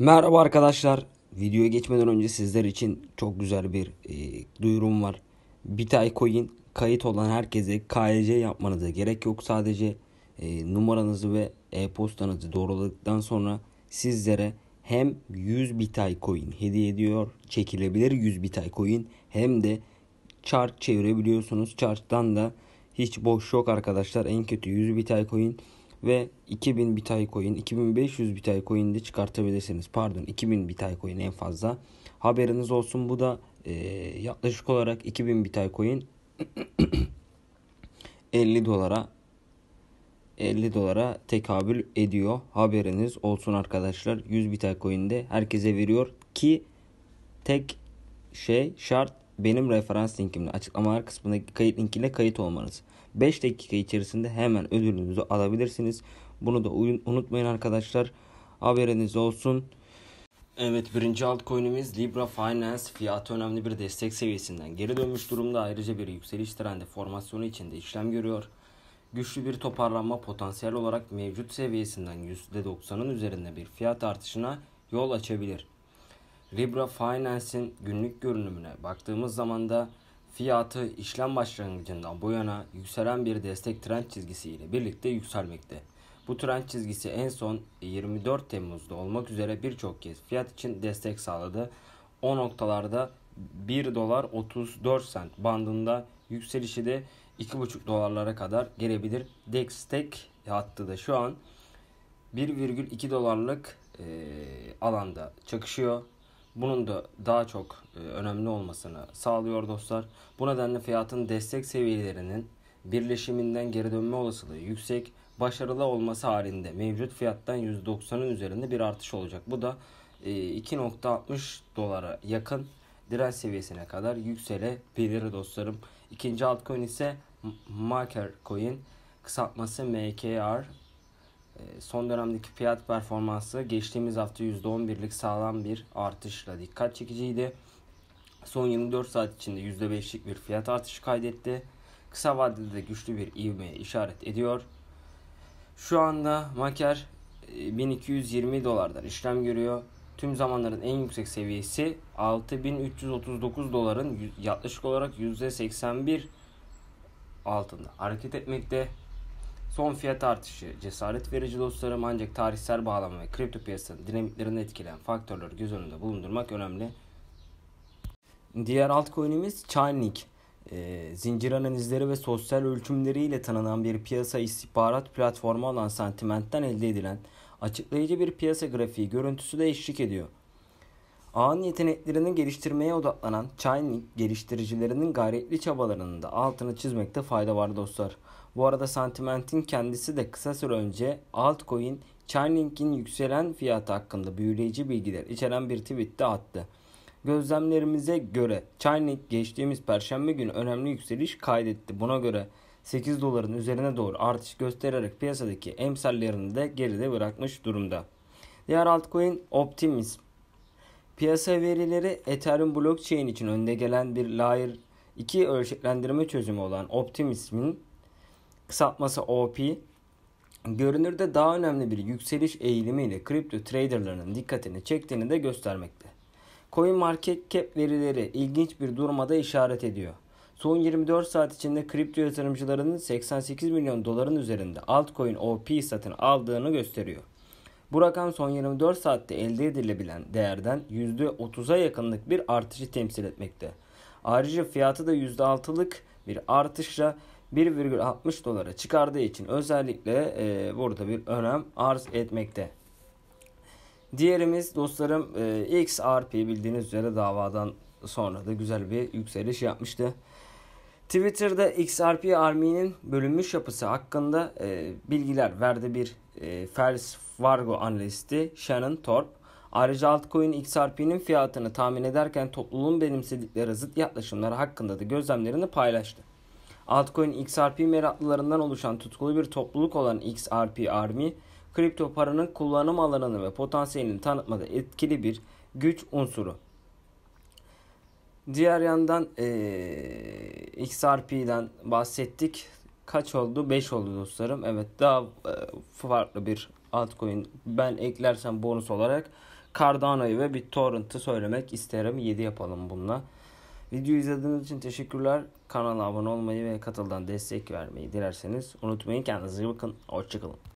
Merhaba arkadaşlar. Videoya geçmeden önce sizler için çok güzel bir e, duyurum var. Bitay Coin kayıt olan herkese KYC e yapmanıza gerek yok. Sadece e, numaranızı ve e-postanızı doğruladıktan sonra sizlere hem 100 Bitay Coin hediye ediyor, çekilebilir 100 Bitay Coin hem de chart çevirebiliyorsunuz. Chart'tan da hiç boş yok arkadaşlar. En kötü 100 Bitay Coin ve 2000 Bitcoin, 2500 Bitcoin de çıkartabilirsiniz. Pardon 2000 Bitcoin en fazla. Haberiniz olsun bu da e, yaklaşık olarak 2000 Bitcoin 50 dolara 50 dolara tekabül ediyor. Haberiniz olsun arkadaşlar. 100 Bitcoin de herkese veriyor ki tek şey şart benim referans linkimle açıklamalar kısmındaki kayıt linkine kayıt olmanız. 5 dakika içerisinde hemen ödülünüzü alabilirsiniz. Bunu da unutmayın arkadaşlar. Haberiniz olsun. Evet birinci altcoin'imiz Libra Finance fiyatı önemli bir destek seviyesinden geri dönmüş durumda. Ayrıca bir yükseliş trendi formasyonu içinde işlem görüyor. Güçlü bir toparlanma potansiyel olarak mevcut seviyesinden %90'ın üzerinde bir fiyat artışına yol açabilir. Libra Finance'in günlük görünümüne baktığımız zaman da Fiyatı işlem başlangıcından bu yana yükselen bir destek trend çizgisi ile birlikte yükselmekte. Bu trend çizgisi en son 24 Temmuz'da olmak üzere birçok kez fiyat için destek sağladı. O noktalarda 1 dolar 34 sent bandında yükselişi de 2,5 dolarlara kadar gelebilir. Destek hattı da şu an 1,2 dolarlık e, alanda çakışıyor. Bunun da daha çok e, önemli olmasını sağlıyor dostlar. Bu nedenle fiyatın destek seviyelerinin birleşiminden geri dönme olasılığı yüksek, başarılı olması halinde mevcut fiyattan %90'ın üzerinde bir artış olacak. Bu da 2.60 e, dolara yakın direnç seviyesine kadar yükselebilir dostlarım. İkinci altcoin ise Maker Coin kısaltması MKR ee, son dönemdeki fiyat performansı geçtiğimiz hafta %11'lik sağlam bir artışla dikkat çekiciydi. Son 24 saat içinde %5'lik bir fiyat artışı kaydetti. Kısa vadede de güçlü bir ivmeye işaret ediyor. Şu anda Maker 1220 e, dolardan işlem görüyor. Tüm zamanların en yüksek seviyesi 6339 doların yaklaşık olarak %81 altında hareket etmekte. Son fiyat artışı cesaret verici dostlarım ancak tarihsel bağlama ve kripto piyasanın dinamiklerini etkileyen faktörleri göz önünde bulundurmak önemli. Diğer altcoin'imiz Chainlink. E, zincir analizleri ve sosyal ölçümleriyle tanınan bir piyasa istihbarat platformu olan Sentiment'ten elde edilen açıklayıcı bir piyasa grafiği görüntüsü de eşlik ediyor. Ağın yeteneklerini geliştirmeye odaklanan Chainlink geliştiricilerinin gayretli çabalarının da altını çizmekte fayda var dostlar. Bu arada Sentiment'in kendisi de kısa süre önce altcoin Chainlink'in yükselen fiyatı hakkında büyüleyici bilgiler içeren bir tweet de attı. Gözlemlerimize göre Chainlink geçtiğimiz perşembe günü önemli yükseliş kaydetti. Buna göre 8 doların üzerine doğru artış göstererek piyasadaki emsallerini de geride bırakmış durumda. Diğer altcoin Optimism Piyasa verileri Ethereum blockchain için önde gelen bir layer 2 ölçeklendirme çözümü olan Optimism'in kısaltması OP görünürde daha önemli bir yükseliş eğilimiyle kripto traderlarının dikkatini çektiğini de göstermekte. Cap verileri ilginç bir durmada işaret ediyor. Son 24 saat içinde kripto yatırımcılarının 88 milyon doların üzerinde altcoin OP satın aldığını gösteriyor. Bu rakam son 24 saatte elde edilebilen değerden %30'a yakınlık bir artışı temsil etmekte. Ayrıca fiyatı da %6'lık bir artışla 1,60 dolara çıkardığı için özellikle e, burada bir önem arz etmekte. Diğerimiz dostlarım e, XRP bildiğiniz üzere davadan sonra da güzel bir yükseliş yapmıştı. Twitter'da XRP Army'nin bölünmüş yapısı hakkında e, bilgiler verdi bir e, Fels Vargo analisti Shannon Thorpe. Ayrıca altcoin XRP'nin fiyatını tahmin ederken topluluğun benimsedikleri zıt yaklaşımları hakkında da gözlemlerini paylaştı. Altcoin XRP meraklılarından oluşan tutkulu bir topluluk olan XRP Army, kripto paranın kullanım alanını ve potansiyelini tanıtmada etkili bir güç unsuru. Diğer yandan ee, XRP'den bahsettik. Kaç oldu? 5 oldu dostlarım. Evet daha e, farklı bir altcoin ben eklersem bonus olarak Cardano'yu ve BitTorrent'ı söylemek isterim. 7 yapalım bununla. Video izlediğiniz için teşekkürler. Kanala abone olmayı ve katıldan destek vermeyi dilerseniz unutmayın. Kendinize iyi bakın. Hoşçakalın.